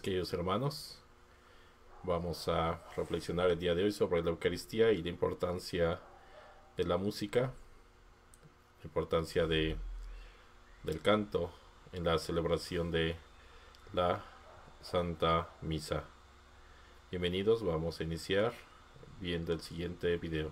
queridos hermanos. Vamos a reflexionar el día de hoy sobre la Eucaristía y la importancia de la música, la importancia de, del canto en la celebración de la Santa Misa. Bienvenidos, vamos a iniciar viendo el siguiente video.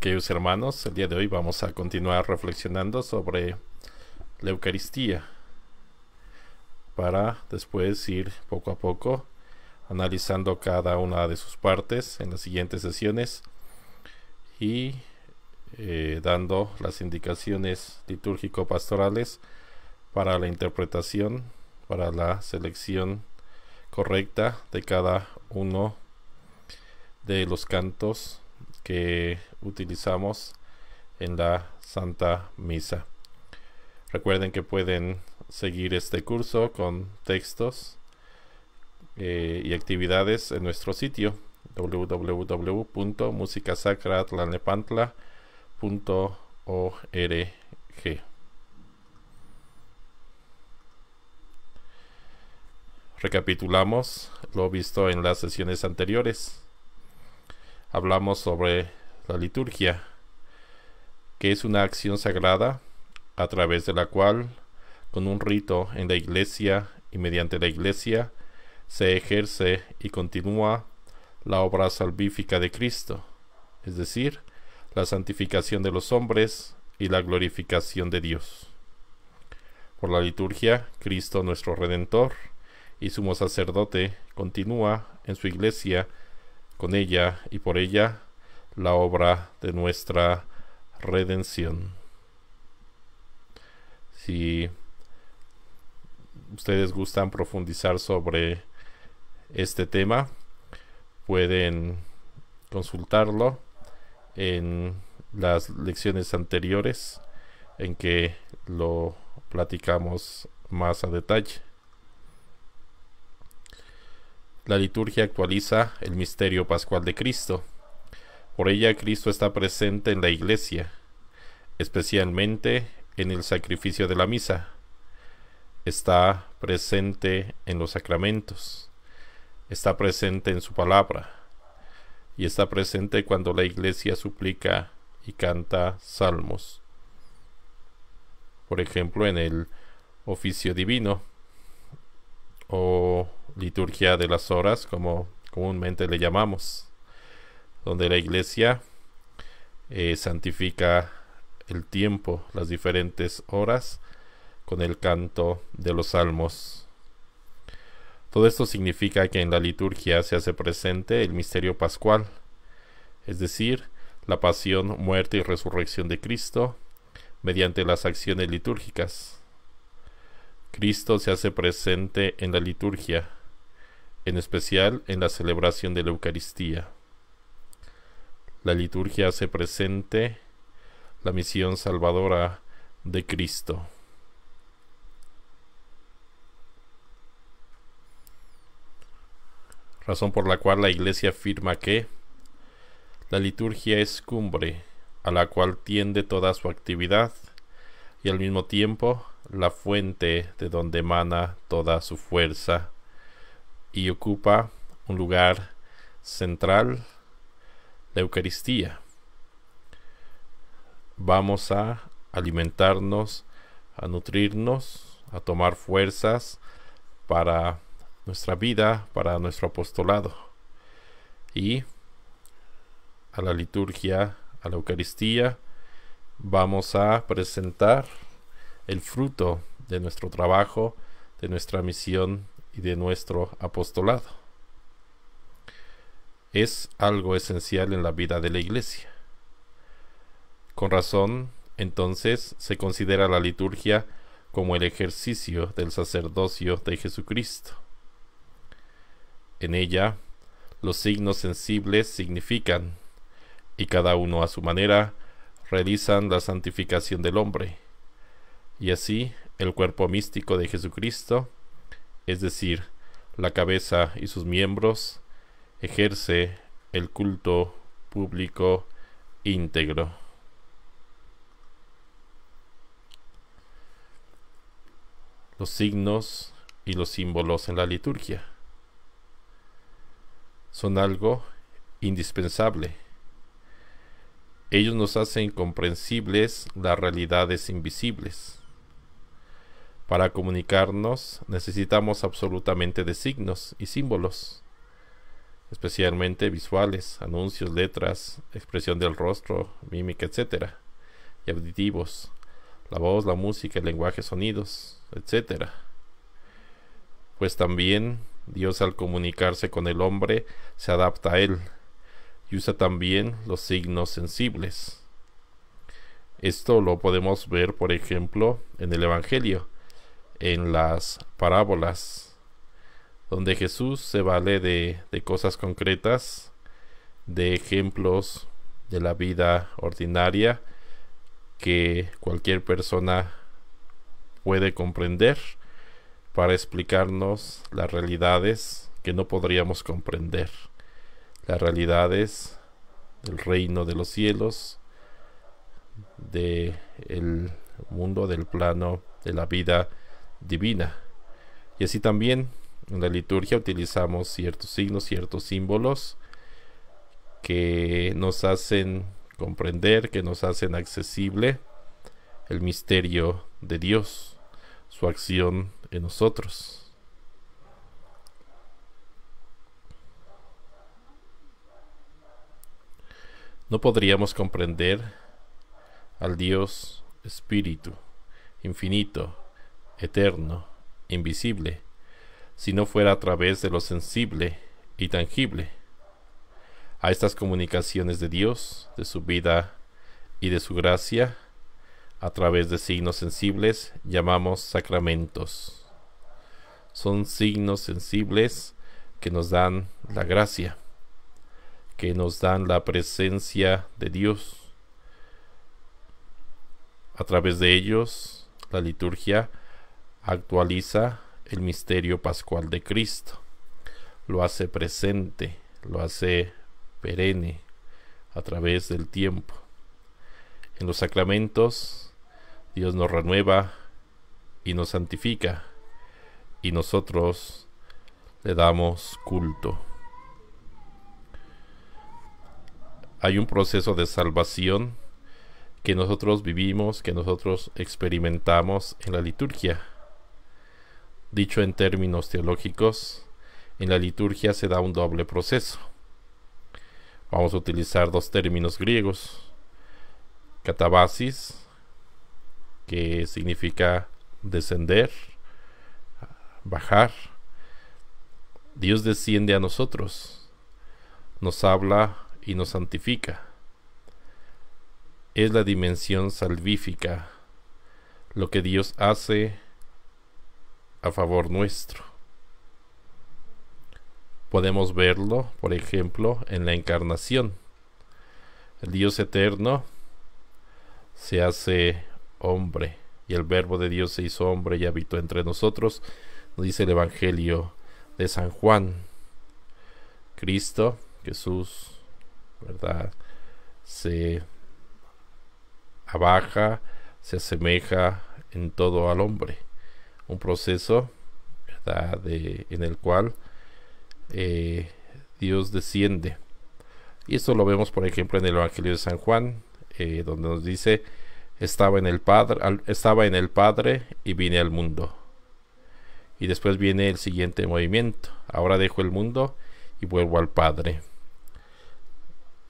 queridos hermanos, el día de hoy vamos a continuar reflexionando sobre la Eucaristía para después ir poco a poco analizando cada una de sus partes en las siguientes sesiones y eh, dando las indicaciones litúrgico-pastorales para la interpretación, para la selección correcta de cada uno de los cantos que utilizamos en la Santa Misa. Recuerden que pueden seguir este curso con textos eh, y actividades en nuestro sitio www.musicasacraatlanepantla.org. Recapitulamos lo visto en las sesiones anteriores hablamos sobre la liturgia, que es una acción sagrada a través de la cual, con un rito en la iglesia y mediante la iglesia, se ejerce y continúa la obra salvífica de Cristo, es decir, la santificación de los hombres y la glorificación de Dios. Por la liturgia, Cristo nuestro Redentor y sumo sacerdote continúa en su iglesia con ella y por ella la obra de nuestra redención. Si ustedes gustan profundizar sobre este tema, pueden consultarlo en las lecciones anteriores en que lo platicamos más a detalle. La liturgia actualiza el misterio pascual de Cristo. Por ella Cristo está presente en la iglesia, especialmente en el sacrificio de la misa. Está presente en los sacramentos. Está presente en su palabra. Y está presente cuando la iglesia suplica y canta salmos. Por ejemplo, en el oficio divino o liturgia de las horas, como comúnmente le llamamos, donde la iglesia eh, santifica el tiempo, las diferentes horas, con el canto de los salmos. Todo esto significa que en la liturgia se hace presente el misterio pascual, es decir, la pasión, muerte y resurrección de Cristo mediante las acciones litúrgicas. Cristo se hace presente en la liturgia en especial en la celebración de la Eucaristía. La liturgia hace presente la misión salvadora de Cristo. razón por la cual la Iglesia afirma que la liturgia es cumbre a la cual tiende toda su actividad y al mismo tiempo la fuente de donde emana toda su fuerza y ocupa un lugar central la Eucaristía. Vamos a alimentarnos, a nutrirnos, a tomar fuerzas para nuestra vida, para nuestro apostolado. Y a la liturgia, a la Eucaristía, vamos a presentar el fruto de nuestro trabajo, de nuestra misión y de nuestro apostolado. Es algo esencial en la vida de la Iglesia. Con razón, entonces se considera la liturgia como el ejercicio del sacerdocio de Jesucristo. En ella, los signos sensibles significan, y cada uno a su manera, realizan la santificación del hombre. Y así, el cuerpo místico de Jesucristo es decir, la cabeza y sus miembros, ejerce el culto público íntegro. Los signos y los símbolos en la liturgia son algo indispensable. Ellos nos hacen comprensibles las realidades invisibles para comunicarnos necesitamos absolutamente de signos y símbolos, especialmente visuales, anuncios, letras, expresión del rostro, mímica, etc. Y auditivos, la voz, la música, el lenguaje, sonidos, etc. Pues también Dios al comunicarse con el hombre se adapta a él y usa también los signos sensibles. Esto lo podemos ver, por ejemplo, en el Evangelio en las parábolas, donde Jesús se vale de, cosas concretas, de ejemplos de la vida ordinaria que cualquier persona puede comprender para explicarnos las realidades que no podríamos comprender, las realidades del reino de los cielos, de el mundo del plano de la vida divina. Y así también en la liturgia utilizamos ciertos signos, ciertos símbolos que nos hacen comprender, que nos hacen accesible el misterio de Dios, su acción en nosotros. No podríamos comprender al Dios Espíritu infinito, eterno, invisible, si no fuera a través de lo sensible y tangible. A estas comunicaciones de Dios, de su vida y de su gracia, a través de signos sensibles llamamos sacramentos. Son signos sensibles que nos dan la gracia, que nos dan la presencia de Dios. A través de ellos, la liturgia actualiza el misterio pascual de Cristo, lo hace presente, lo hace perenne a través del tiempo. En los sacramentos, Dios nos renueva y nos santifica, y nosotros le damos culto. Hay un proceso de salvación que nosotros vivimos, que nosotros experimentamos en la liturgia Dicho en términos teológicos, en la liturgia se da un doble proceso. Vamos a utilizar dos términos griegos. Catabasis, que significa descender, bajar. Dios desciende a nosotros, nos habla y nos santifica. Es la dimensión salvífica, lo que Dios hace a favor nuestro. Podemos verlo, por ejemplo, en la encarnación. El Dios eterno se hace hombre y el verbo de Dios se hizo hombre y habitó entre nosotros, nos dice el Evangelio de San Juan. Cristo, Jesús, ¿verdad? Se abaja, se asemeja en todo al hombre un proceso en el cual eh, Dios desciende. Y esto lo vemos, por ejemplo, en el Evangelio de San Juan, eh, donde nos dice, estaba en, el padre, estaba en el Padre y vine al mundo. Y después viene el siguiente movimiento, ahora dejo el mundo y vuelvo al Padre.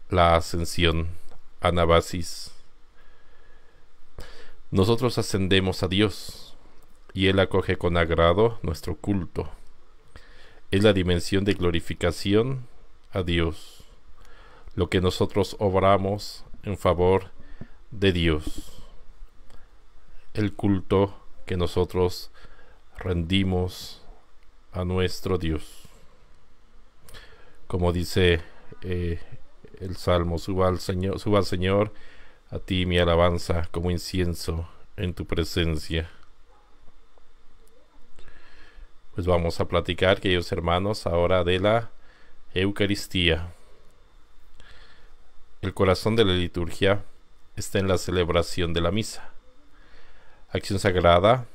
La ascensión, anabasis. Nosotros ascendemos a Dios y Él acoge con agrado nuestro culto. Es la dimensión de glorificación a Dios, lo que nosotros obramos en favor de Dios, el culto que nosotros rendimos a nuestro Dios. Como dice eh, el Salmo, suba al Señor, suba al Señor a ti mi alabanza como incienso en tu presencia. Pues vamos a platicar, queridos hermanos, ahora de la Eucaristía. El corazón de la liturgia está en la celebración de la misa, acción sagrada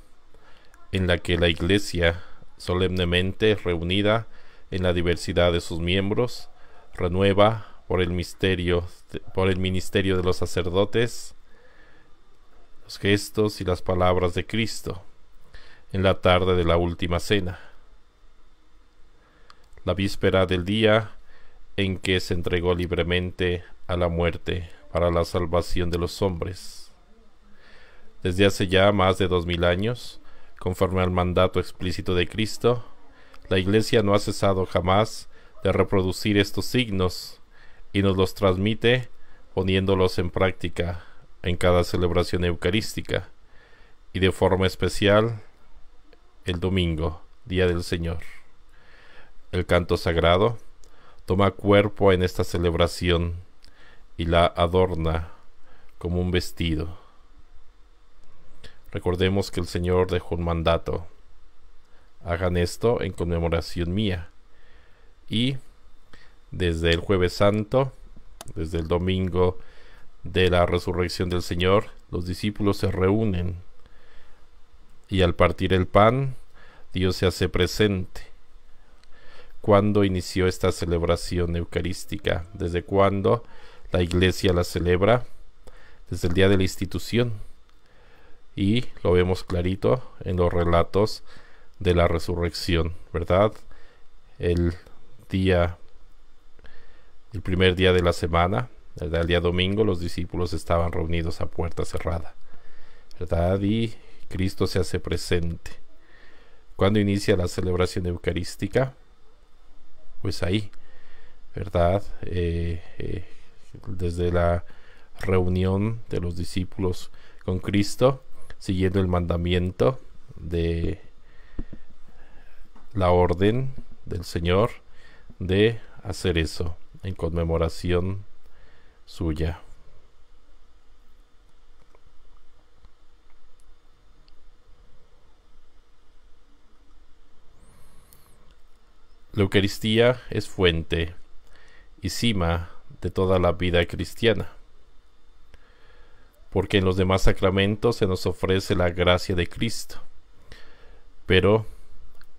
en la que la Iglesia, solemnemente reunida en la diversidad de sus miembros, renueva por el misterio, por el ministerio de los sacerdotes, los gestos y las palabras de Cristo en la tarde de la última cena, la víspera del día en que se entregó libremente a la muerte para la salvación de los hombres. Desde hace ya más de dos mil años, conforme al mandato explícito de Cristo, la Iglesia no ha cesado jamás de reproducir estos signos y nos los transmite poniéndolos en práctica en cada celebración eucarística y de forma especial el domingo, día del Señor. El canto sagrado toma cuerpo en esta celebración y la adorna como un vestido. Recordemos que el Señor dejó un mandato. Hagan esto en conmemoración mía. Y desde el jueves santo, desde el domingo de la resurrección del Señor, los discípulos se reúnen y al partir el pan, Dios se hace presente. ¿Cuándo inició esta celebración eucarística? ¿Desde cuándo la iglesia la celebra? Desde el día de la institución. Y lo vemos clarito en los relatos de la resurrección, ¿verdad? El día, el primer día de la semana, El día domingo los discípulos estaban reunidos a puerta cerrada, ¿verdad? Y Cristo se hace presente. ¿Cuándo inicia la celebración eucarística? Pues ahí, ¿verdad? Eh, eh, desde la reunión de los discípulos con Cristo, siguiendo el mandamiento de la orden del Señor de hacer eso en conmemoración suya. La Eucaristía es fuente y cima de toda la vida cristiana, porque en los demás sacramentos se nos ofrece la gracia de Cristo, pero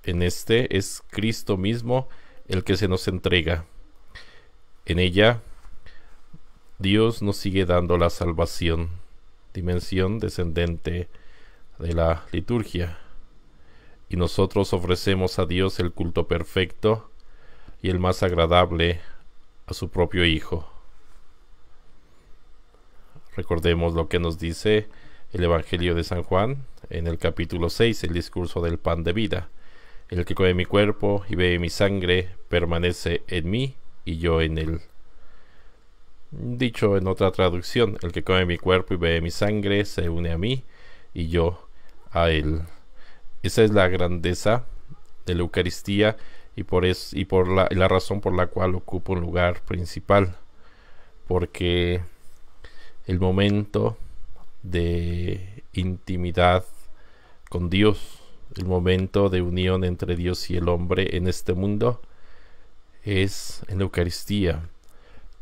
en este es Cristo mismo el que se nos entrega. En ella Dios nos sigue dando la salvación, dimensión descendente de la liturgia y nosotros ofrecemos a Dios el culto perfecto y el más agradable a su propio Hijo. Recordemos lo que nos dice el Evangelio de San Juan en el capítulo 6, el discurso del pan de vida. El que come mi cuerpo y bebe mi sangre permanece en mí y yo en él. Dicho en otra traducción, el que come mi cuerpo y bebe mi sangre se une a mí y yo a él. Esa es la grandeza de la Eucaristía y por, es, y por la, la razón por la cual ocupa un lugar principal. Porque el momento de intimidad con Dios, el momento de unión entre Dios y el hombre en este mundo, es en la Eucaristía,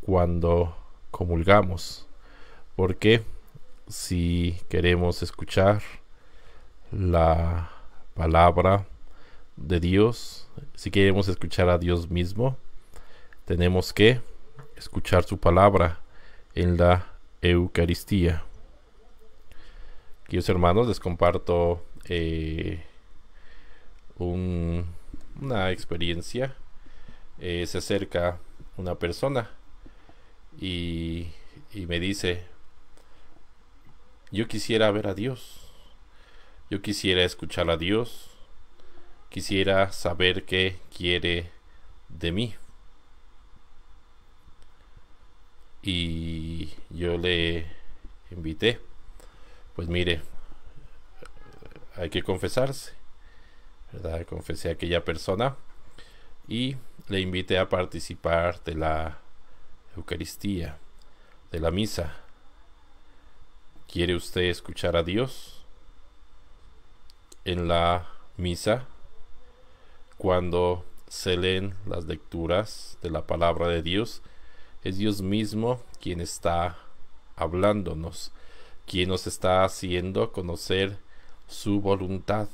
cuando comulgamos. Porque si queremos escuchar la palabra de Dios, si queremos escuchar a Dios mismo, tenemos que escuchar su palabra en la Eucaristía. Queridos hermanos, les comparto eh, una experiencia. Eh, se acerca una persona y, y me dice, yo quisiera ver a Dios. Yo quisiera escuchar a Dios. Quisiera saber qué quiere de mí. Y yo le invité. Pues mire, hay que confesarse. ¿verdad? Confesé a aquella persona y le invité a participar de la Eucaristía, de la misa. ¿Quiere usted escuchar a Dios? en la misa, cuando se leen las lecturas de la palabra de Dios, es Dios mismo quien está hablándonos, quien nos está haciendo conocer su voluntad.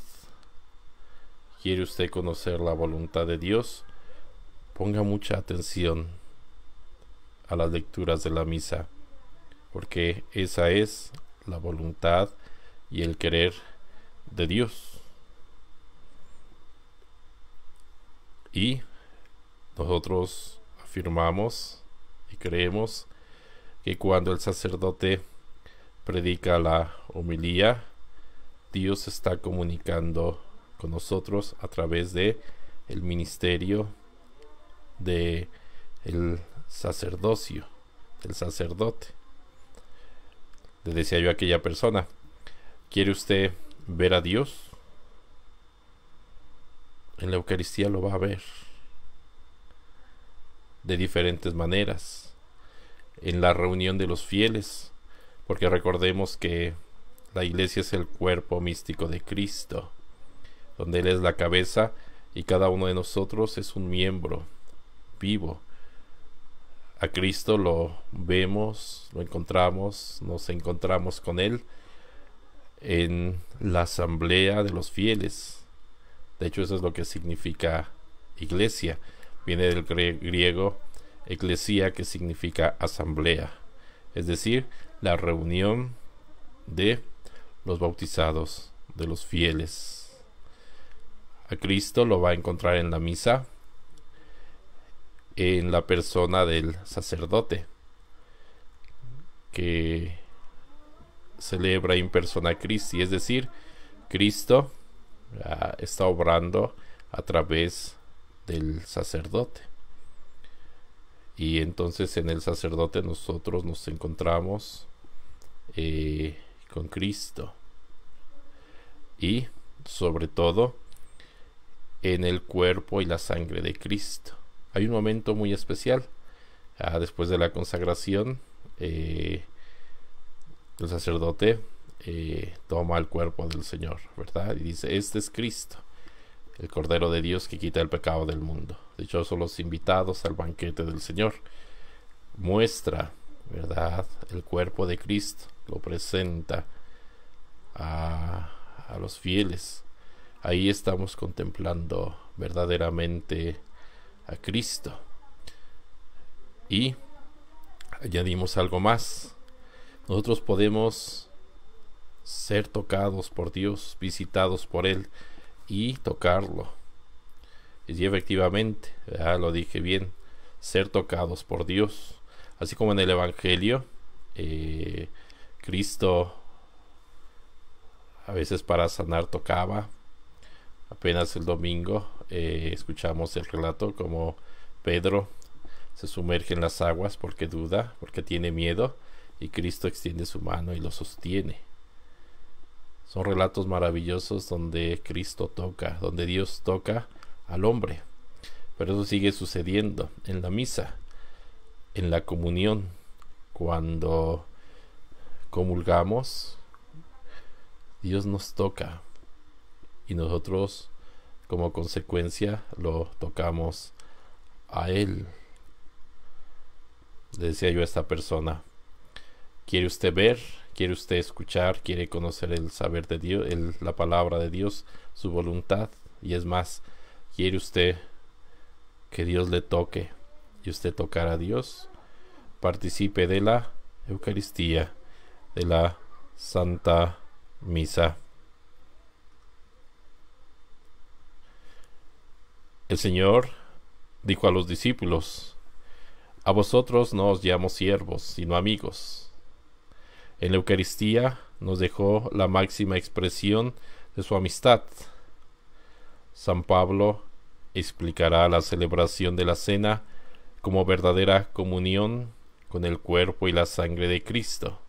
¿Quiere usted conocer la voluntad de Dios? Ponga mucha atención a las lecturas de la misa, porque esa es la voluntad y el querer de Dios. Y nosotros afirmamos y creemos que cuando el sacerdote predica la homilía, Dios está comunicando con nosotros a través de el ministerio de el sacerdocio, del sacerdote. Le decía yo a aquella persona, ¿quiere usted ver a Dios. En la Eucaristía lo va a ver de diferentes maneras. En la reunión de los fieles, porque recordemos que la iglesia es el cuerpo místico de Cristo, donde Él es la cabeza y cada uno de nosotros es un miembro vivo. A Cristo lo vemos, lo encontramos, nos encontramos con Él en la asamblea de los fieles. De hecho, eso es lo que significa iglesia. Viene del griego eclesia, que significa asamblea. Es decir, la reunión de los bautizados, de los fieles. A Cristo lo va a encontrar en la misa, en la persona del sacerdote, que celebra en persona Christi, es decir, Cristo está obrando a través del sacerdote. Y entonces en el sacerdote nosotros nos encontramos eh, con Cristo. Y sobre todo en el cuerpo y la sangre de Cristo. Hay un momento muy especial. Ah, después de la consagración eh, el sacerdote eh, toma el cuerpo del Señor, ¿verdad? Y dice, este es Cristo, el Cordero de Dios que quita el pecado del mundo. Dichosos los invitados al banquete del Señor. Muestra, ¿verdad? El cuerpo de Cristo, lo presenta a, a los fieles. Ahí estamos contemplando verdaderamente a Cristo. Y añadimos algo más nosotros podemos ser tocados por Dios, visitados por Él y tocarlo. Y efectivamente, ya lo dije bien, ser tocados por Dios. Así como en el Evangelio, eh, Cristo a veces para sanar tocaba. Apenas el domingo eh, escuchamos el relato como Pedro se sumerge en las aguas porque duda, porque tiene miedo y Cristo extiende su mano y lo sostiene. Son relatos maravillosos donde Cristo toca, donde Dios toca al hombre. Pero eso sigue sucediendo en la misa, en la comunión, cuando comulgamos, Dios nos toca y nosotros como consecuencia lo tocamos a Él. decía yo a esta persona, ¿Quiere usted ver? ¿Quiere usted escuchar? ¿Quiere conocer el saber de Dios, la palabra de Dios, su voluntad? Y es más, ¿quiere usted que Dios le toque y usted tocar a Dios? Participe de la Eucaristía, de la Santa Misa. El Señor dijo a los discípulos, a vosotros no os llamo siervos, sino amigos en la Eucaristía nos dejó la máxima expresión de su amistad. San Pablo explicará la celebración de la cena como verdadera comunión con el cuerpo y la sangre de Cristo,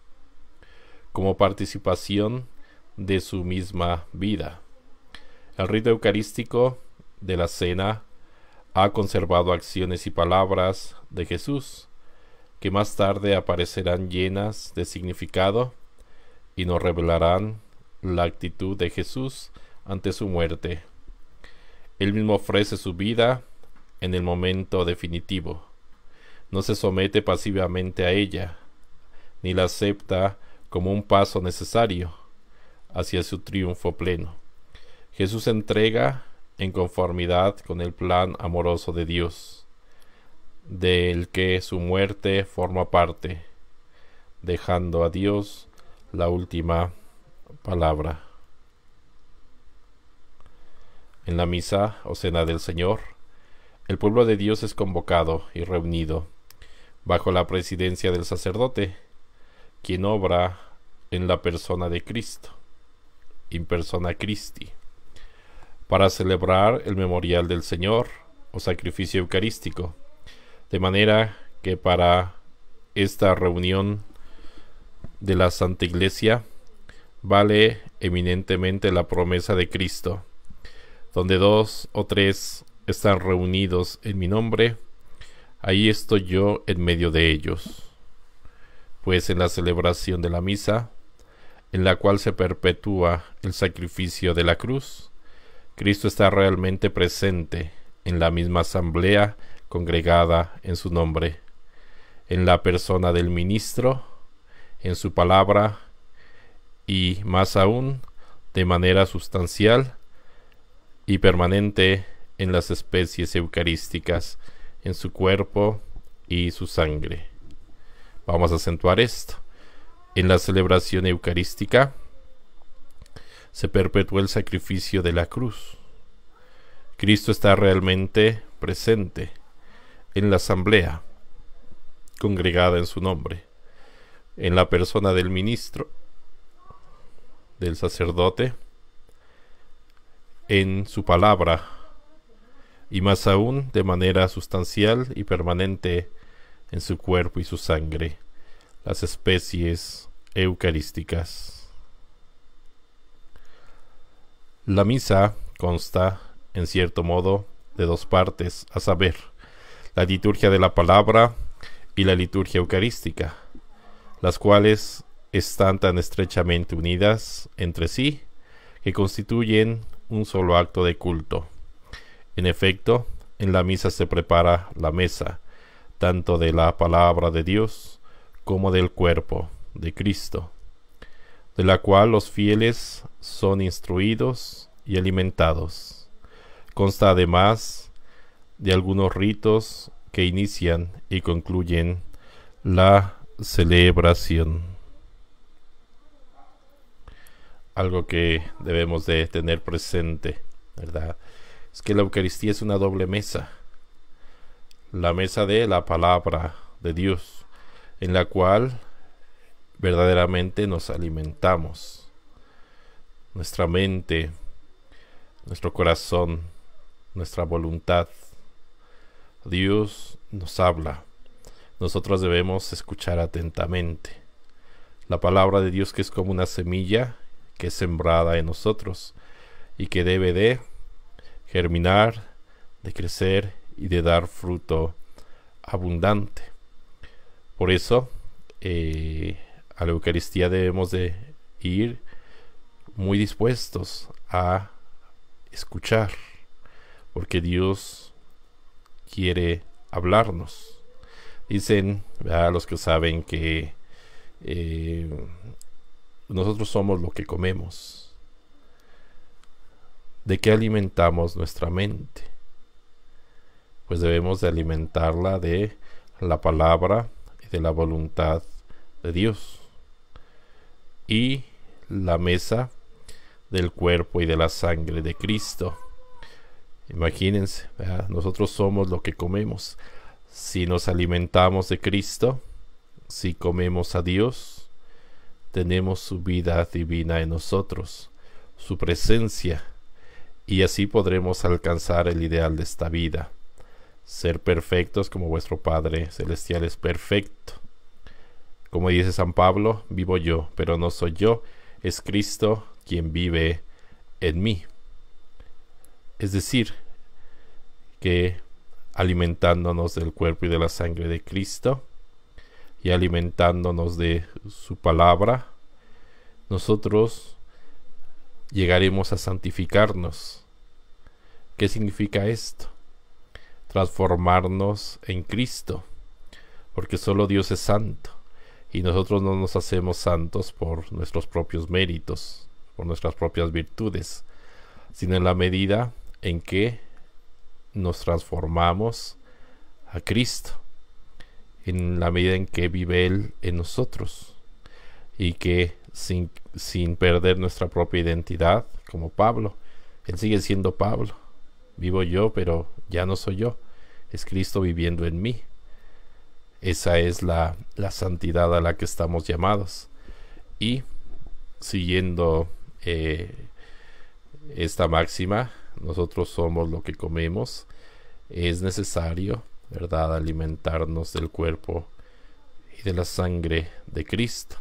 como participación de su misma vida. El rito eucarístico de la cena ha conservado acciones y palabras de Jesús, que más tarde aparecerán llenas de significado y nos revelarán la actitud de Jesús ante su muerte. Él mismo ofrece su vida en el momento definitivo. No se somete pasivamente a ella, ni la acepta como un paso necesario hacia su triunfo pleno. Jesús entrega en conformidad con el plan amoroso de Dios del que su muerte forma parte, dejando a Dios la última palabra. En la misa o cena del Señor, el pueblo de Dios es convocado y reunido bajo la presidencia del sacerdote, quien obra en la persona de Cristo, in persona Christi, para celebrar el memorial del Señor o sacrificio eucarístico de manera que para esta reunión de la Santa Iglesia vale eminentemente la promesa de Cristo, donde dos o tres están reunidos en mi nombre, ahí estoy yo en medio de ellos. Pues en la celebración de la misa, en la cual se perpetúa el sacrificio de la cruz, Cristo está realmente presente en la misma asamblea congregada en su nombre, en la persona del ministro, en su palabra y más aún de manera sustancial y permanente en las especies eucarísticas, en su cuerpo y su sangre. Vamos a acentuar esto. En la celebración eucarística se perpetúa el sacrificio de la cruz. Cristo está realmente presente en la asamblea congregada en su nombre, en la persona del ministro, del sacerdote, en su palabra, y más aún de manera sustancial y permanente en su cuerpo y su sangre, las especies eucarísticas. La misa consta, en cierto modo, de dos partes, a saber, la liturgia de la palabra y la liturgia eucarística, las cuales están tan estrechamente unidas entre sí que constituyen un solo acto de culto. En efecto, en la misa se prepara la mesa, tanto de la palabra de Dios como del cuerpo de Cristo, de la cual los fieles son instruidos y alimentados. Consta además de algunos ritos que inician y concluyen la celebración. Algo que debemos de tener presente, ¿verdad? Es que la Eucaristía es una doble mesa. La mesa de la palabra de Dios, en la cual verdaderamente nos alimentamos. Nuestra mente, nuestro corazón, nuestra voluntad Dios nos habla. Nosotros debemos escuchar atentamente. La palabra de Dios que es como una semilla que es sembrada en nosotros y que debe de germinar, de crecer y de dar fruto abundante. Por eso eh, a la Eucaristía debemos de ir muy dispuestos a escuchar, porque Dios quiere hablarnos. Dicen a los que saben que eh, nosotros somos lo que comemos. ¿De qué alimentamos nuestra mente? Pues debemos de alimentarla de la palabra y de la voluntad de Dios. Y la mesa del cuerpo y de la sangre de Cristo Imagínense, nosotros somos lo que comemos. Si nos alimentamos de Cristo, si comemos a Dios, tenemos su vida divina en nosotros, su presencia, y así podremos alcanzar el ideal de esta vida, ser perfectos como vuestro Padre Celestial es perfecto. Como dice San Pablo, vivo yo, pero no soy yo, es Cristo quien vive en mí. Es decir, que alimentándonos del cuerpo y de la sangre de Cristo y alimentándonos de su palabra, nosotros llegaremos a santificarnos. ¿Qué significa esto? Transformarnos en Cristo, porque solo Dios es santo y nosotros no nos hacemos santos por nuestros propios méritos, por nuestras propias virtudes, sino en la medida en que nos transformamos a Cristo, en la medida en que vive Él en nosotros y que sin, perder nuestra propia identidad, como Pablo, Él sigue siendo Pablo, vivo yo, pero ya no soy yo, es Cristo viviendo en mí. Esa es la, santidad a la que estamos llamados. Y siguiendo eh, esta máxima, nosotros somos lo que comemos, es necesario, ¿verdad?, alimentarnos del cuerpo y de la sangre de Cristo.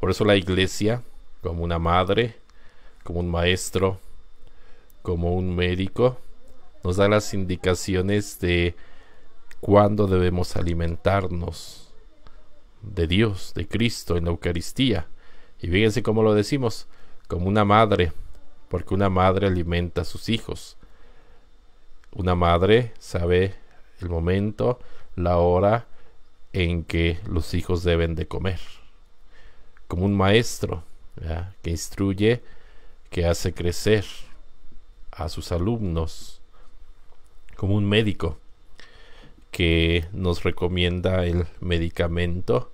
Por eso la iglesia, como una madre, como un maestro, como un médico, nos da las indicaciones de cuándo debemos alimentarnos de Dios, de Cristo en la Eucaristía. Y fíjense cómo lo decimos, como una madre, porque una madre alimenta a sus hijos. Una madre sabe el momento, la hora en que los hijos deben de comer. Como un maestro que instruye, que hace crecer a sus alumnos. Como un médico que nos recomienda el medicamento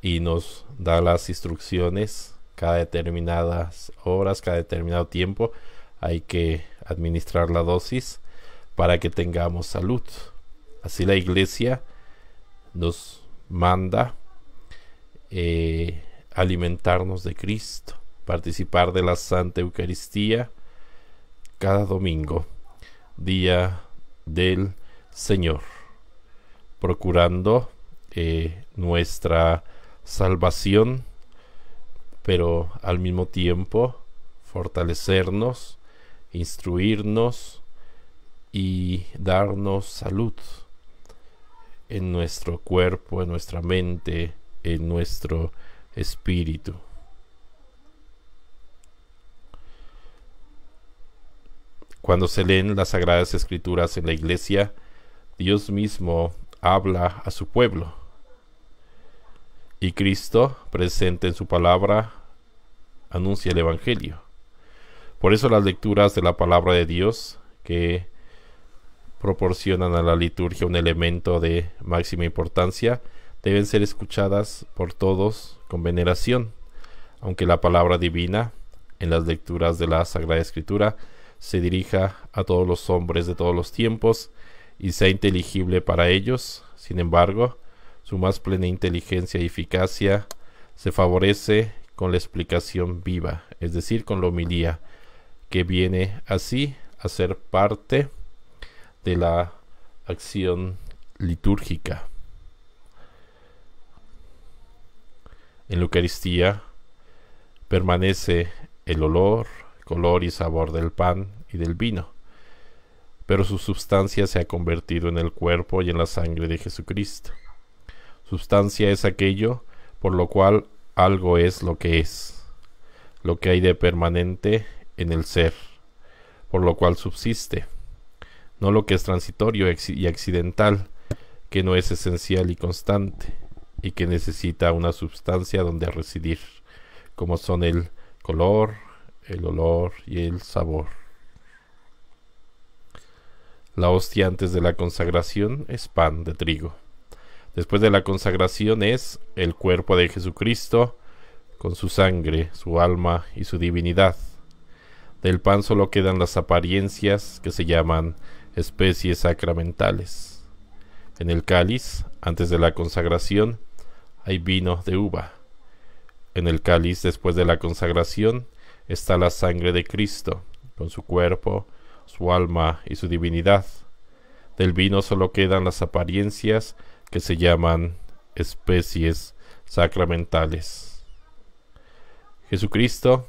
y nos da las instrucciones cada determinadas horas, cada determinado tiempo, hay que administrar la dosis para que tengamos salud. Así la iglesia nos manda eh, alimentarnos de Cristo, participar de la Santa Eucaristía cada domingo, día del Señor, procurando eh, nuestra salvación pero al mismo tiempo fortalecernos, instruirnos y darnos salud en nuestro cuerpo, en nuestra mente, en nuestro espíritu. Cuando se leen las sagradas escrituras en la iglesia, Dios mismo habla a su pueblo y Cristo, presente en su palabra, anuncia el Evangelio. Por eso las lecturas de la palabra de Dios, que proporcionan a la liturgia un elemento de máxima importancia, deben ser escuchadas por todos con veneración, aunque la palabra divina, en las lecturas de la Sagrada Escritura, se dirija a todos los hombres de todos los tiempos y sea inteligible para ellos, sin embargo, su más plena inteligencia y eficacia se favorece con la explicación viva, es decir, con la homilía, que viene así a ser parte de la acción litúrgica. En la Eucaristía permanece el olor, color y sabor del pan y del vino, pero su sustancia se ha convertido en el cuerpo y en la sangre de Jesucristo. Sustancia es aquello por lo cual algo es lo que es, lo que hay de permanente en el ser, por lo cual subsiste, no lo que es transitorio y accidental, que no es esencial y constante, y que necesita una sustancia donde residir, como son el color, el olor y el sabor. La hostia antes de la consagración es pan de trigo. Después de la consagración es el cuerpo de Jesucristo con su sangre, su alma y su divinidad. Del pan solo quedan las apariencias que se llaman especies sacramentales. En el cáliz, antes de la consagración, hay vino de uva. En el cáliz después de la consagración está la sangre de Cristo, con su cuerpo, su alma y su divinidad. Del vino solo quedan las apariencias que se llaman especies sacramentales. Jesucristo,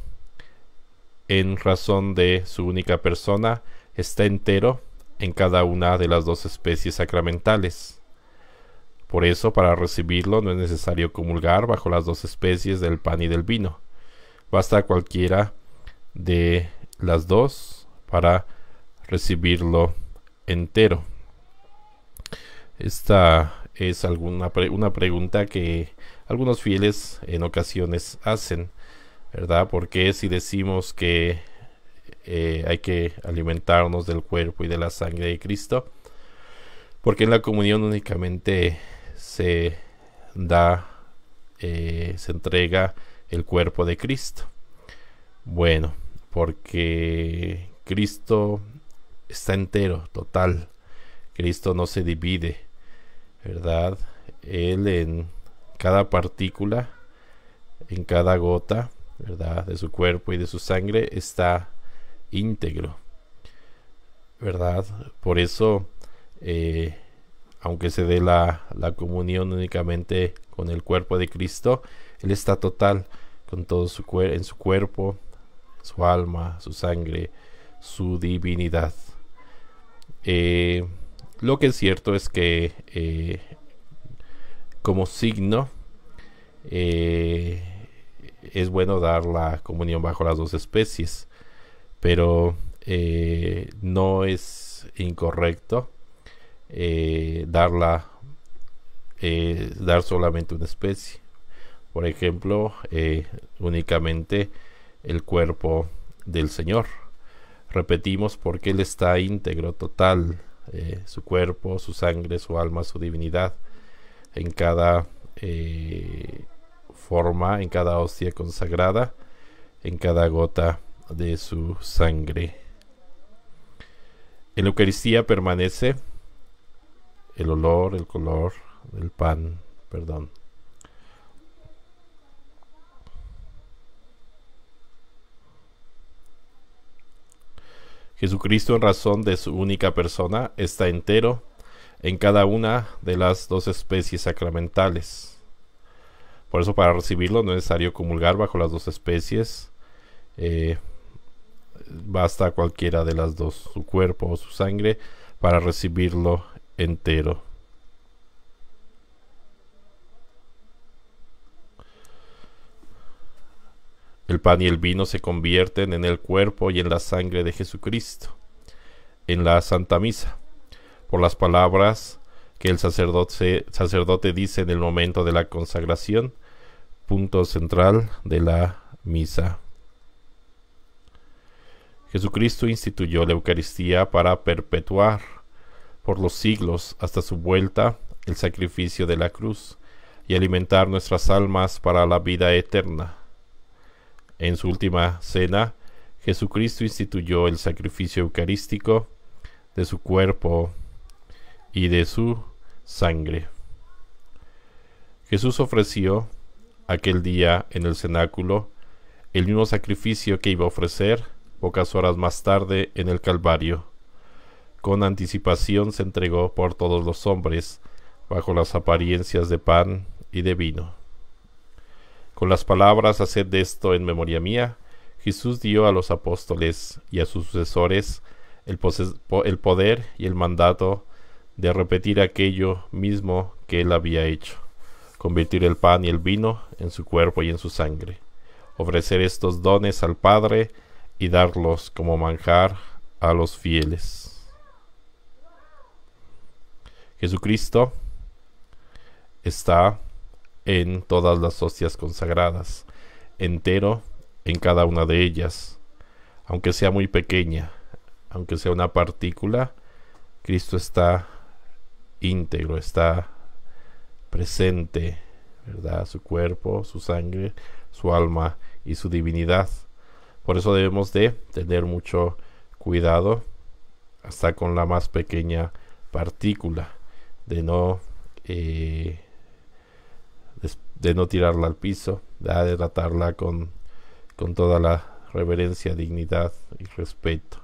en razón de su única persona, está entero en cada una de las dos especies sacramentales. Por eso, para recibirlo no es necesario comulgar bajo las dos especies del pan y del vino. Basta cualquiera de las dos para recibirlo entero. Esta es alguna una pregunta que algunos fieles en ocasiones hacen, ¿verdad? Porque si decimos que eh, hay que alimentarnos del cuerpo y de la sangre de Cristo, porque en la comunión únicamente se da, eh, se entrega el cuerpo de Cristo. Bueno, porque Cristo está entero, total. Cristo no se divide. ¿verdad? Él en cada partícula, en cada gota, ¿verdad? De su cuerpo y de su sangre está íntegro, ¿verdad? Por eso, eh, aunque se dé la, comunión únicamente con el cuerpo de Cristo, Él está total con todo su en su cuerpo, su alma, su sangre, su divinidad. Eh, lo que es cierto es que eh, como signo eh, es bueno dar la comunión bajo las dos especies, pero eh, no es incorrecto darla dar solamente una especie. Por ejemplo, únicamente el cuerpo del Señor. Repetimos porque Él está íntegro, total, eh, su cuerpo, su sangre, su alma, su divinidad, en cada eh, forma, en cada hostia consagrada, en cada gota de su sangre. En la Eucaristía permanece el olor, el color el pan, perdón, Jesucristo en razón de su única persona está entero en cada una de las dos especies sacramentales. Por eso para recibirlo no es necesario comulgar bajo las dos especies. Eh, basta cualquiera de las dos, su cuerpo o su sangre, para recibirlo entero. El pan y el vino se convierten en el cuerpo y en la sangre de Jesucristo, en la Santa Misa, por las palabras que el sacerdote, dice en el momento de la consagración, punto central de la misa. Jesucristo instituyó la Eucaristía para perpetuar por los siglos hasta su vuelta el sacrificio de la cruz y alimentar nuestras almas para la vida eterna. En su última cena, Jesucristo instituyó el sacrificio eucarístico de su cuerpo y de su sangre. Jesús ofreció aquel día en el cenáculo el mismo sacrificio que iba a ofrecer pocas horas más tarde en el Calvario. Con anticipación se entregó por todos los hombres bajo las apariencias de pan y de vino. Con las palabras haced esto en memoria mía, Jesús dio a los apóstoles y a sus sucesores el, el poder y el mandato de repetir aquello mismo que él había hecho, convertir el pan y el vino en su cuerpo y en su sangre, ofrecer estos dones al Padre y darlos como manjar a los fieles. Jesucristo está en todas las hostias consagradas, entero en cada una de ellas, aunque sea muy pequeña, aunque sea una partícula, Cristo está íntegro, está presente, ¿verdad? Su cuerpo, su sangre, su alma y su divinidad. Por eso debemos de tener mucho cuidado hasta con la más pequeña partícula, de no eh, de no tirarla al piso, de tratarla con, con toda la reverencia, dignidad y respeto.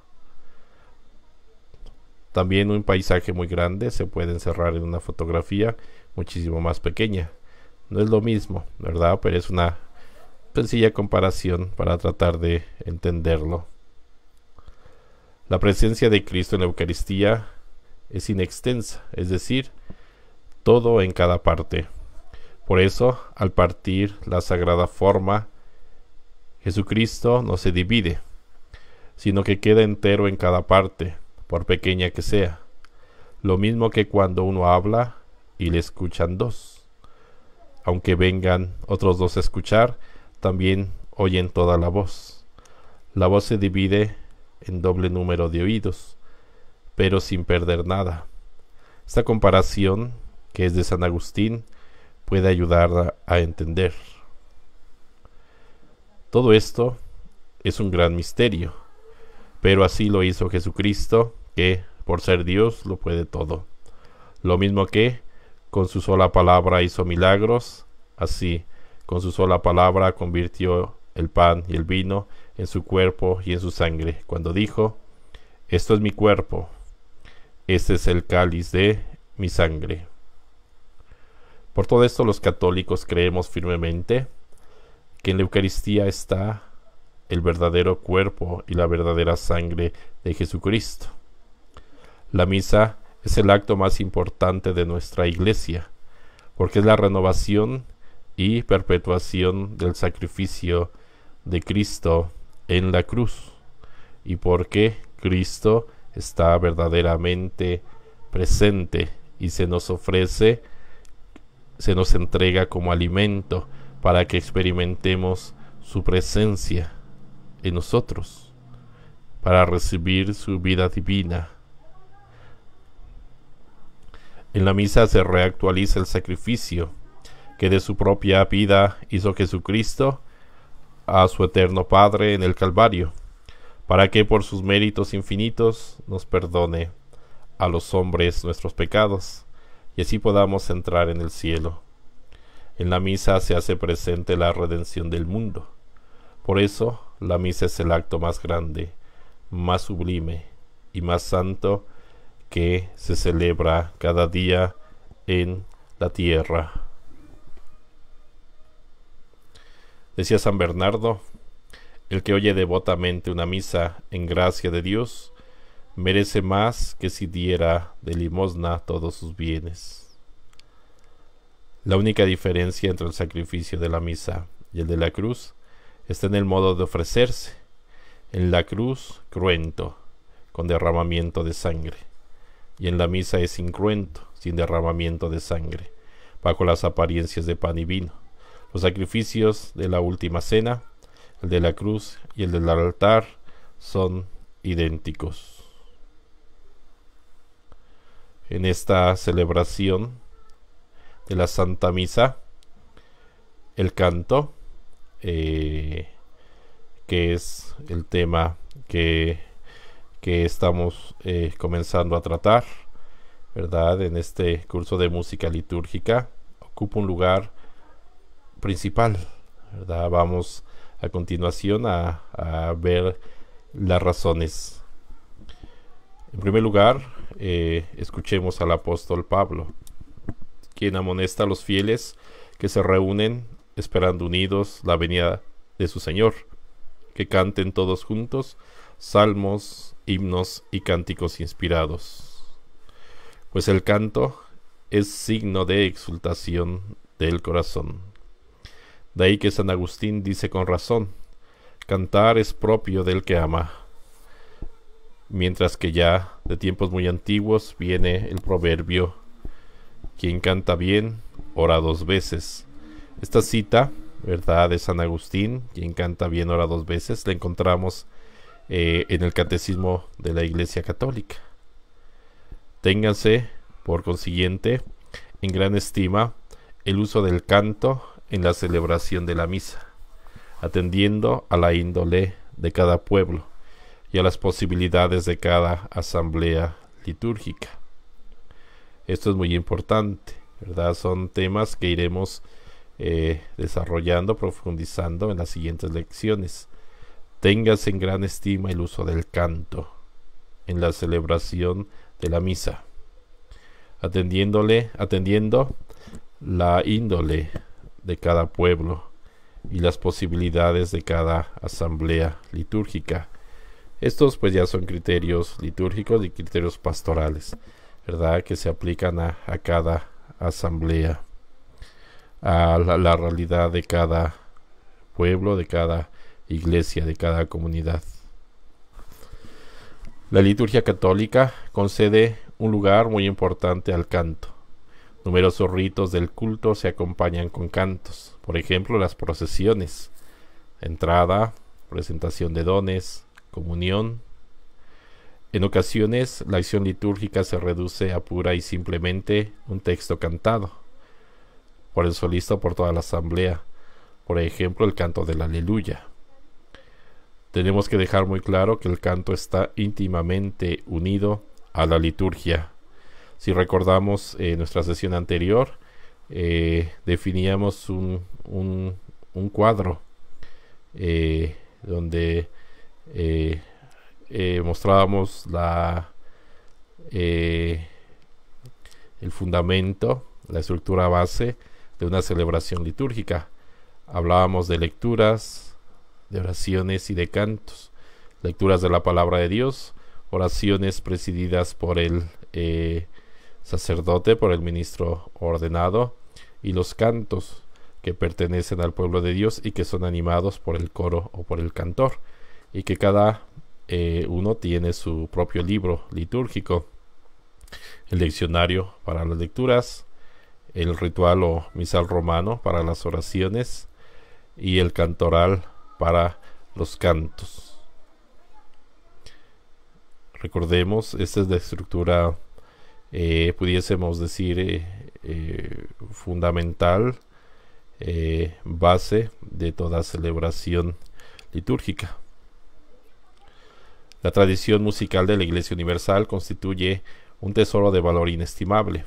También un paisaje muy grande se puede encerrar en una fotografía muchísimo más pequeña. No es lo mismo, ¿verdad? Pero es una sencilla comparación para tratar de entenderlo. La presencia de Cristo en la Eucaristía es inextensa, es decir, todo en cada parte, por eso, al partir la sagrada forma, Jesucristo no se divide, sino que queda entero en cada parte, por pequeña que sea. Lo mismo que cuando uno habla y le escuchan dos. Aunque vengan otros dos a escuchar, también oyen toda la voz. La voz se divide en doble número de oídos, pero sin perder nada. Esta comparación, que es de San Agustín, puede ayudar a, entender. Todo esto es un gran misterio, pero así lo hizo Jesucristo, que, por ser Dios, lo puede todo. Lo mismo que, con su sola palabra hizo milagros, así, con su sola palabra convirtió el pan y el vino en su cuerpo y en su sangre, cuando dijo, Esto es mi cuerpo, este es el cáliz de mi sangre. Por todo esto los católicos creemos firmemente que en la Eucaristía está el verdadero cuerpo y la verdadera sangre de Jesucristo. La misa es el acto más importante de nuestra iglesia, porque es la renovación y perpetuación del sacrificio de Cristo en la cruz, y porque Cristo está verdaderamente presente y se nos ofrece se nos entrega como alimento para que experimentemos su presencia en nosotros, para recibir su vida divina. En la misa se reactualiza el sacrificio que de su propia vida hizo Jesucristo a su eterno Padre en el Calvario, para que por sus méritos infinitos nos perdone a los hombres nuestros pecados y así podamos entrar en el cielo. En la misa se hace presente la redención del mundo. Por eso, la misa es el acto más grande, más sublime y más santo que se celebra cada día en la tierra. Decía San Bernardo, el que oye devotamente una misa en gracia de Dios, merece más que si diera de limosna todos sus bienes. La única diferencia entre el sacrificio de la misa y el de la cruz está en el modo de ofrecerse, en la cruz cruento, con derramamiento de sangre, y en la misa es incruento, sin derramamiento de sangre, bajo las apariencias de pan y vino. Los sacrificios de la última cena, el de la cruz y el del altar son idénticos en esta celebración de la Santa Misa, el canto, eh, que es el tema que, que estamos eh, comenzando a tratar, ¿verdad? En este curso de música litúrgica, ocupa un lugar principal, ¿verdad? Vamos a continuación a ver las razones. En primer lugar, eh, escuchemos al apóstol Pablo, quien amonesta a los fieles que se reúnen esperando unidos la venida de su Señor, que canten todos juntos salmos, himnos y cánticos inspirados, pues el canto es signo de exultación del corazón. De ahí que San Agustín dice con razón, cantar es propio del que ama mientras que ya de tiempos muy antiguos viene el proverbio, quien canta bien, ora dos veces. Esta cita, ¿verdad?, de San Agustín, quien canta bien, ora dos veces, la encontramos eh, en el Catecismo de la Iglesia Católica. Ténganse, por consiguiente, en gran estima el uso del canto en la celebración de la misa, atendiendo a la índole de cada pueblo y a las posibilidades de cada asamblea litúrgica. Esto es muy importante, ¿verdad? Son temas que iremos eh, desarrollando, profundizando en las siguientes lecciones. Tengas en gran estima el uso del canto en la celebración de la misa, atendiéndole, atendiendo la índole de cada pueblo y las posibilidades de cada asamblea litúrgica estos pues ya son criterios litúrgicos y criterios pastorales, ¿verdad? Que se aplican a, cada asamblea, a la, realidad de cada pueblo, de cada iglesia, de cada comunidad. La liturgia católica concede un lugar muy importante al canto. Numerosos ritos del culto se acompañan con cantos, por ejemplo las procesiones, entrada, presentación de dones, comunión. En ocasiones la acción litúrgica se reduce a pura y simplemente un texto cantado por el solista o por toda la asamblea, por ejemplo el canto del aleluya. Tenemos que dejar muy claro que el canto está íntimamente unido a la liturgia. Si recordamos en eh, nuestra sesión anterior, eh, definíamos un, un, cuadro eh, donde eh, eh, mostrábamos la eh, el fundamento, la estructura base de una celebración litúrgica. Hablábamos de lecturas, de oraciones y de cantos, lecturas de la palabra de Dios, oraciones presididas por el sacerdote, por el ministro ordenado, y los cantos que pertenecen al pueblo de Dios y que son animados por el coro o por el cantor y que cada eh, uno tiene su propio libro litúrgico, el diccionario para las lecturas, el ritual o misal romano para las oraciones y el cantoral para los cantos. Recordemos, esta es la estructura, eh, pudiésemos decir, eh, fundamental, base de toda celebración litúrgica. La tradición musical de la Iglesia Universal constituye un tesoro de valor inestimable,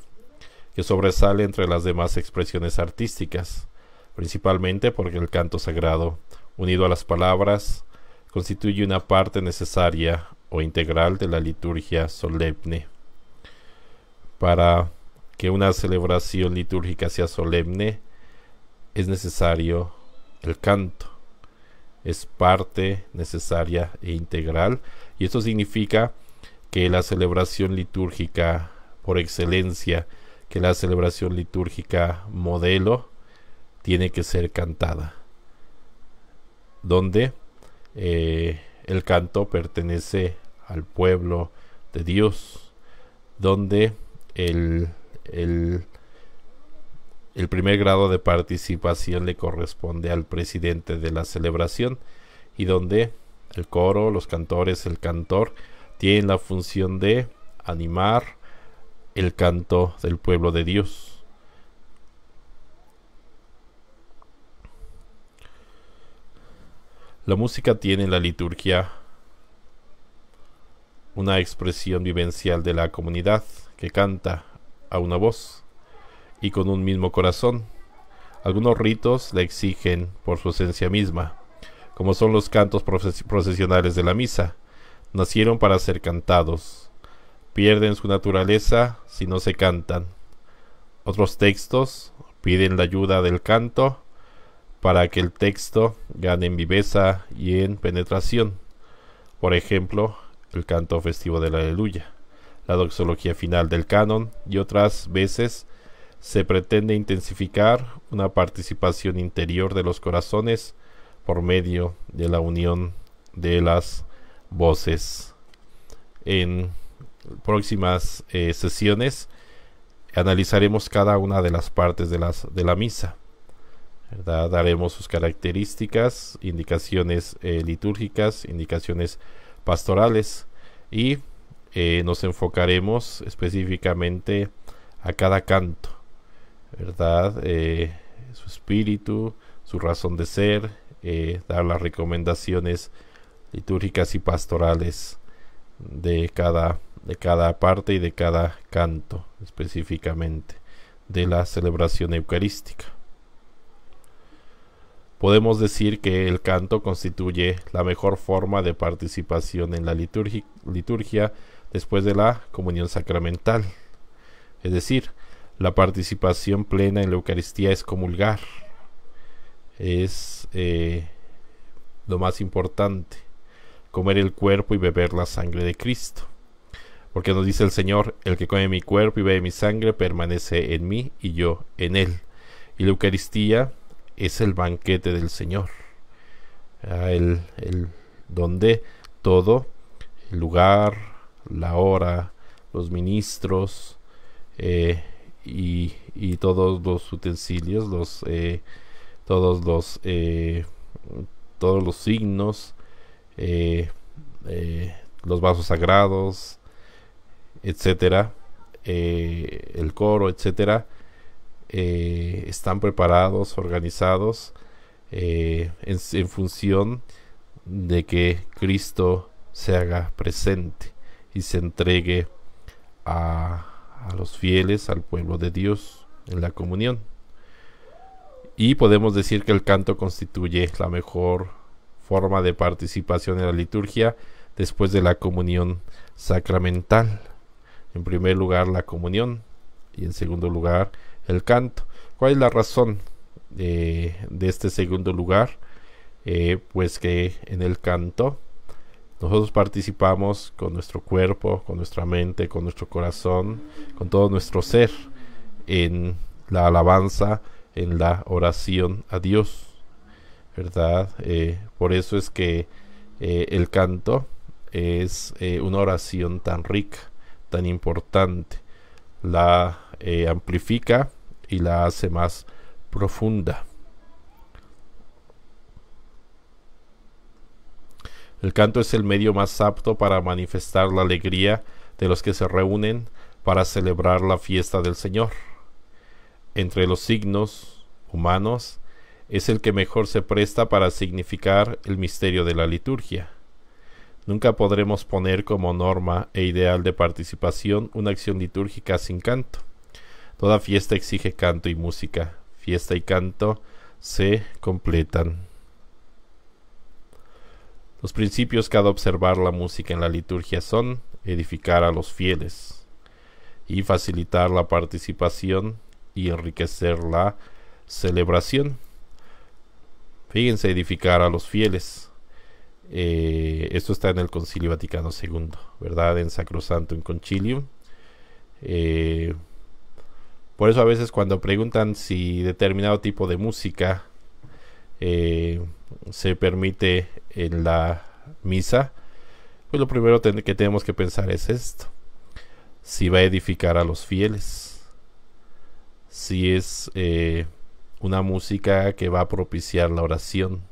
que sobresale entre las demás expresiones artísticas, principalmente porque el canto sagrado, unido a las palabras, constituye una parte necesaria o integral de la liturgia solemne. Para que una celebración litúrgica sea solemne, es necesario el canto. Es parte necesaria e integral y esto significa que la celebración litúrgica por excelencia, que la celebración litúrgica modelo, tiene que ser cantada. Donde eh, el canto pertenece al pueblo de Dios, donde el primer grado de participación le corresponde al presidente de la celebración y donde el coro, los cantores, el cantor, tienen la función de animar el canto del pueblo de Dios. La música tiene en la liturgia una expresión vivencial de la comunidad que canta a una voz y con un mismo corazón. Algunos ritos la exigen por su esencia misma, como son los cantos procesionales de la misa. Nacieron para ser cantados. Pierden su naturaleza si no se cantan. Otros textos piden la ayuda del canto para que el texto gane en viveza y en penetración. Por ejemplo, el canto festivo de la aleluya, la doxología final del canon y otras veces se pretende intensificar una participación interior de los corazones por medio de la unión de las voces. En próximas eh, sesiones analizaremos cada una de las partes de, las, de la misa. Daremos sus características, indicaciones eh, litúrgicas, indicaciones pastorales y eh, nos enfocaremos específicamente a cada canto, ¿verdad? su espíritu, su razón de ser, eh, dar las recomendaciones litúrgicas y pastorales de cada, de cada parte y de cada canto específicamente de la celebración eucarística. Podemos decir que el canto constituye la mejor forma de participación en la liturgia después de la comunión sacramental. Es decir, la participación plena en la Eucaristía es comulgar, es eh, lo más importante, comer el cuerpo y beber la sangre de Cristo. Porque nos dice el Señor, el que come mi cuerpo y bebe mi sangre permanece en mí y yo en él. Y la Eucaristía es el banquete del Señor, ah, el, el donde todo, el lugar, la hora, los ministros eh, y, y, todos los utensilios, los... Eh, todos los eh, todos los signos eh, eh, los vasos sagrados etcétera el coro etcétera están preparados organizados en, en función de que Cristo se haga presente y se entregue a los fieles al pueblo de Dios en la comunión y podemos decir que el canto constituye la mejor forma de participación en la liturgia después de la comunión sacramental. En primer lugar la comunión y en segundo lugar el canto. ¿Cuál es la razón eh, de este segundo lugar? Eh, pues que en el canto nosotros participamos con nuestro cuerpo, con nuestra mente, con nuestro corazón, con todo nuestro ser en la alabanza en la oración a Dios, ¿verdad? Eh, por eso es que eh, el canto es eh, una oración tan rica, tan importante. La amplifica y la hace más profunda. El canto es el medio más apto para manifestar la alegría de los que se reúnen para celebrar la fiesta del Señor entre los signos humanos es el que mejor se presta para significar el misterio de la liturgia. Nunca podremos poner como norma e ideal de participación una acción litúrgica sin canto. Toda fiesta exige canto y música. Fiesta y canto se completan. Los principios que ha de observar la música en la liturgia son edificar a los fieles y facilitar la participación y enriquecer la celebración. Fíjense, edificar a los fieles. Eh, esto está en el Concilio Vaticano II, ¿verdad? En sacrosanto en concilio eh, por eso a veces cuando preguntan si determinado tipo de música eh, se permite en la misa, pues lo primero que tenemos que pensar es esto. Si va a edificar a los fieles si es eh, una música que va a propiciar la oración,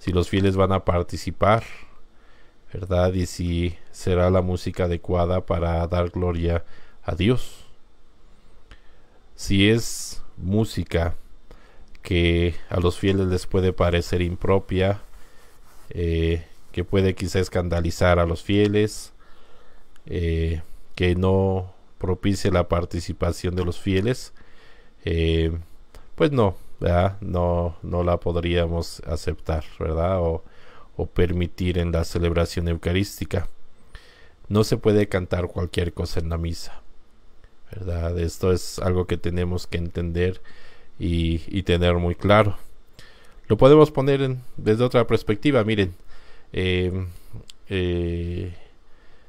si los fieles van a participar, ¿verdad? Y si será la música adecuada para dar gloria a Dios. Si es música que a los fieles les puede parecer impropia, eh, que puede quizá escandalizar a los fieles, eh, que no propicie la participación de los fieles, eh, pues no, No, no la podríamos aceptar, ¿verdad? O, permitir en la celebración eucarística. No se puede cantar cualquier cosa en la misa, ¿verdad? Esto es algo que tenemos que entender y, tener muy claro. Lo podemos poner en, desde otra perspectiva, miren. Eh, eh,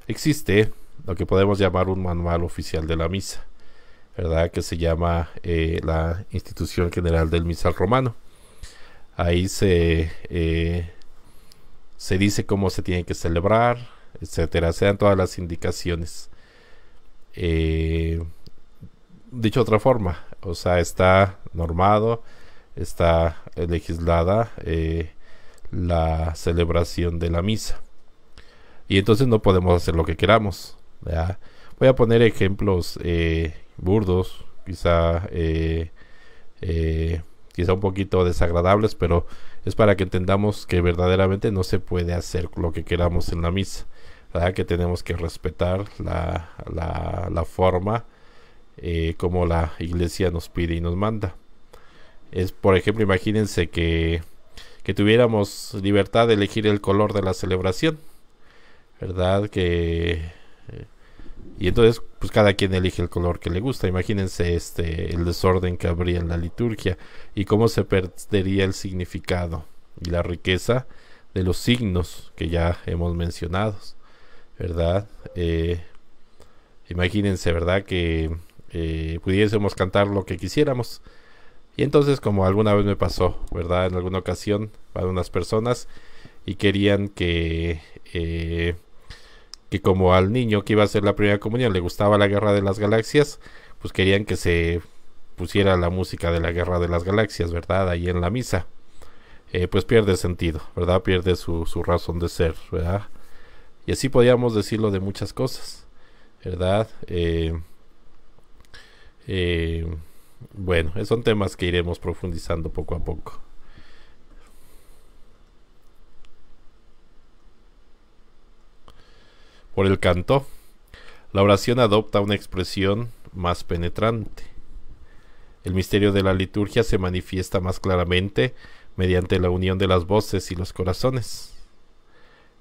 existe lo que podemos llamar un manual oficial de la misa. ¿verdad? Que se llama eh, la Institución General del Misal Romano. Ahí se, eh, se dice cómo se tiene que celebrar, etcétera. Se dan todas las indicaciones. Eh, dicho de otra forma, o sea, está normado, está legislada la celebración de la misa. Y entonces no podemos hacer lo que queramos. Voy a poner ejemplos burdos, quizá, eh, eh, quizá un poquito desagradables, pero es para que entendamos que verdaderamente no se puede hacer lo que queramos en la misa, ¿verdad? que tenemos que respetar la, la, forma eh, como la iglesia nos pide y nos manda. Es, por ejemplo, imagínense que, que tuviéramos libertad de elegir el color de la celebración, ¿verdad? Que y entonces pues cada quien elige el color que le gusta. Imagínense este el desorden que habría en la liturgia y cómo se perdería el significado y la riqueza de los signos que ya hemos mencionado, ¿verdad? Eh, imagínense, ¿verdad? Que eh, pudiésemos cantar lo que quisiéramos. Y entonces, como alguna vez me pasó, ¿verdad? En alguna ocasión, para unas personas y querían que eh, que como al niño que iba a hacer la primera comunión le gustaba la guerra de las galaxias, pues querían que se pusiera la música de la guerra de las galaxias, ¿verdad? Ahí en la misa. Eh, pues pierde sentido, ¿verdad? Pierde su, razón de ser, ¿verdad? Y así podíamos decirlo de muchas cosas, ¿verdad? Eh, eh bueno, son temas que iremos profundizando poco a poco. Por el canto, la oración adopta una expresión más penetrante. El misterio de la liturgia se manifiesta más claramente mediante la unión de las voces y los corazones.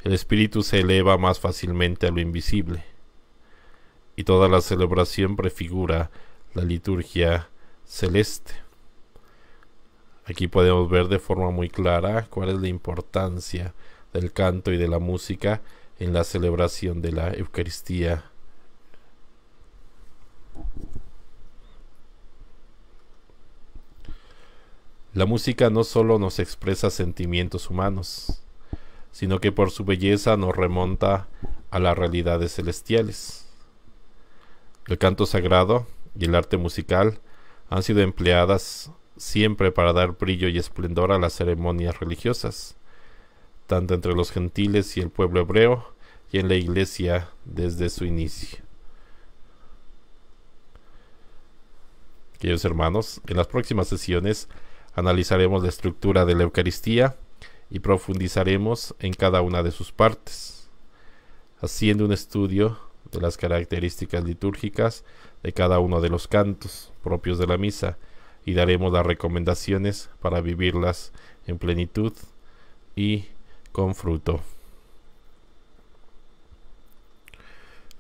El espíritu se eleva más fácilmente a lo invisible. Y toda la celebración prefigura la liturgia celeste. Aquí podemos ver de forma muy clara cuál es la importancia del canto y de la música en la celebración de la Eucaristía. La música no solo nos expresa sentimientos humanos, sino que por su belleza nos remonta a las realidades celestiales. El canto sagrado y el arte musical han sido empleadas siempre para dar brillo y esplendor a las ceremonias religiosas, tanto entre los gentiles y el pueblo hebreo, y en la iglesia desde su inicio. Queridos hermanos, en las próximas sesiones analizaremos la estructura de la Eucaristía y profundizaremos en cada una de sus partes, haciendo un estudio de las características litúrgicas de cada uno de los cantos propios de la misa y daremos las recomendaciones para vivirlas en plenitud y con fruto.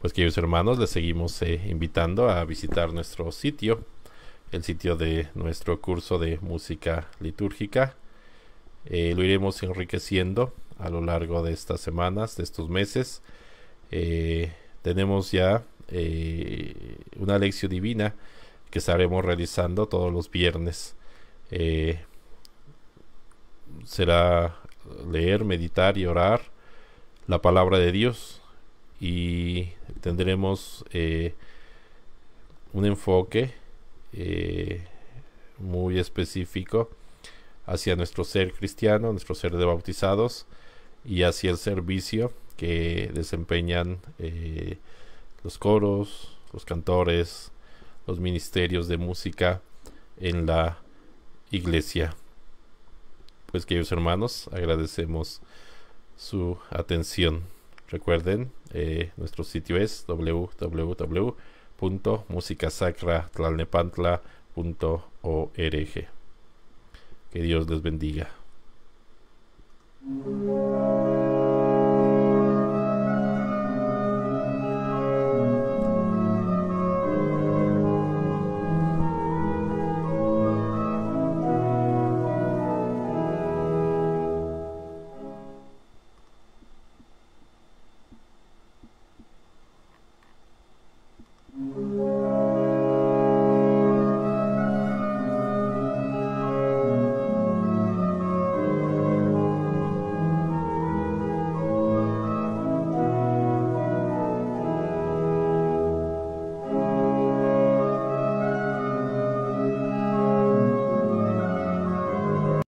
Pues queridos hermanos, les seguimos eh, invitando a visitar nuestro sitio, el sitio de nuestro curso de música litúrgica. Eh, lo iremos enriqueciendo a lo largo de estas semanas, de estos meses. Eh, tenemos ya una lección divina que estaremos realizando todos los viernes. será leer, meditar y orar la palabra de Dios y tendremos eh, un enfoque eh, muy específico hacia nuestro ser cristiano, nuestro ser de bautizados y hacia el servicio que desempeñan eh, los coros, los cantores, los ministerios de música en la iglesia pues queridos hermanos, agradecemos su atención. Recuerden, eh, nuestro sitio es www.musicasacratlalnepantla.org. Que Dios les bendiga.